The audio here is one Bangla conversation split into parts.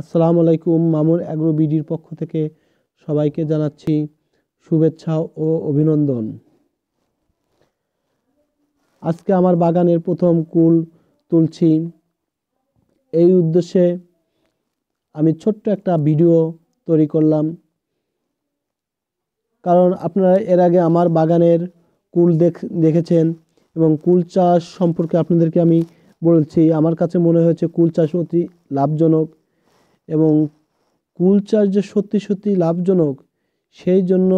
আসসালামু আলাইকুম মামুর অ্যাগ্রো বিডির পক্ষ থেকে সবাইকে জানাচ্ছি শুভেচ্ছা ও অভিনন্দন আজকে আমার বাগানের প্রথম কুল তুলছি এই উদ্দেশ্যে আমি ছোট্ট একটা ভিডিও তৈরি করলাম কারণ আপনারা এর আগে আমার বাগানের কুল দেখ দেখেছেন এবং কুল চাষ সম্পর্কে আপনাদেরকে আমি বলছি আমার কাছে মনে হয়েছে কুল চাষ অতি লাভজনক এবং কুল চাষ যে সত্যি সত্যি লাভজনক সেই জন্য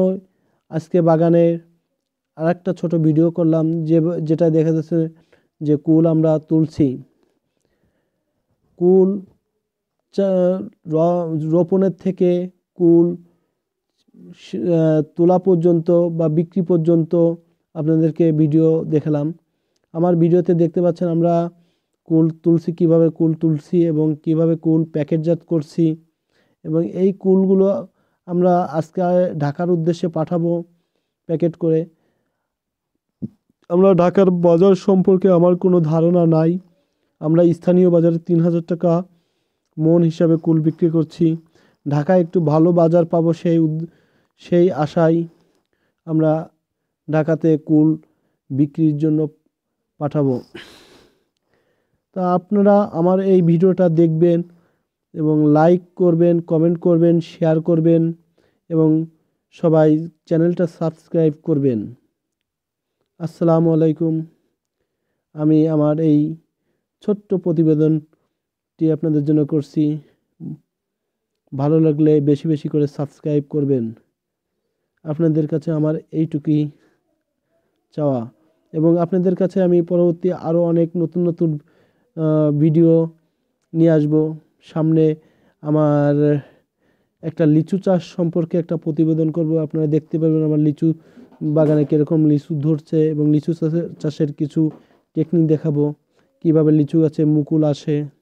আজকে বাগানের আর একটা ছোটো ভিডিও করলাম যে যেটা দেখা যাচ্ছে যে কুল আমরা তুলছি কুল রোপণের থেকে কুল তোলা পর্যন্ত বা বিক্রি পর্যন্ত আপনাদেরকে ভিডিও দেখালাম আমার ভিডিওতে দেখতে পাচ্ছেন আমরা কুল তুলছি কিভাবে কুল তুলছি এবং কিভাবে কুল প্যাকেটজাত করছি এবং এই কুলগুলো আমরা আজকে ঢাকার উদ্দেশ্যে পাঠাবো প্যাকেট করে আমরা ঢাকার বাজার সম্পর্কে আমার কোনো ধারণা নাই আমরা স্থানীয় বাজারে তিন হাজার টাকা মন হিসাবে কুল বিক্রি করছি ঢাকায় একটু ভালো বাজার পাবো সেই সেই আশায় আমরা ঢাকাতে কুল বিক্রির জন্য পাঠাবো তা আপনারা আমার এই ভিডিওটা দেখবেন এবং লাইক করবেন কমেন্ট করবেন শেয়ার করবেন এবং সবাই চ্যানেলটা সাবস্ক্রাইব করবেন আসসালামু আলাইকুম আমি আমার এই ছোট্ট প্রতিবেদনটি আপনাদের জন্য করছি ভালো লাগলে বেশি বেশি করে সাবস্ক্রাইব করবেন আপনাদের কাছে আমার এইটুকুই চাওয়া এবং আপনাদের কাছে আমি পরবর্তী আরও অনেক নতুন নতুন ভিডিও নিয়ে আসব সামনে আমার একটা লিচু চাষ সম্পর্কে একটা প্রতিবেদন করব আপনারা দেখতে পারবেন আমার লিচু বাগানে কীরকম লিচু ধরছে এবং লিচু চাষের চাষের কিছু টেকনিক দেখাবো কিভাবে লিচু গাছে মুকুল আসে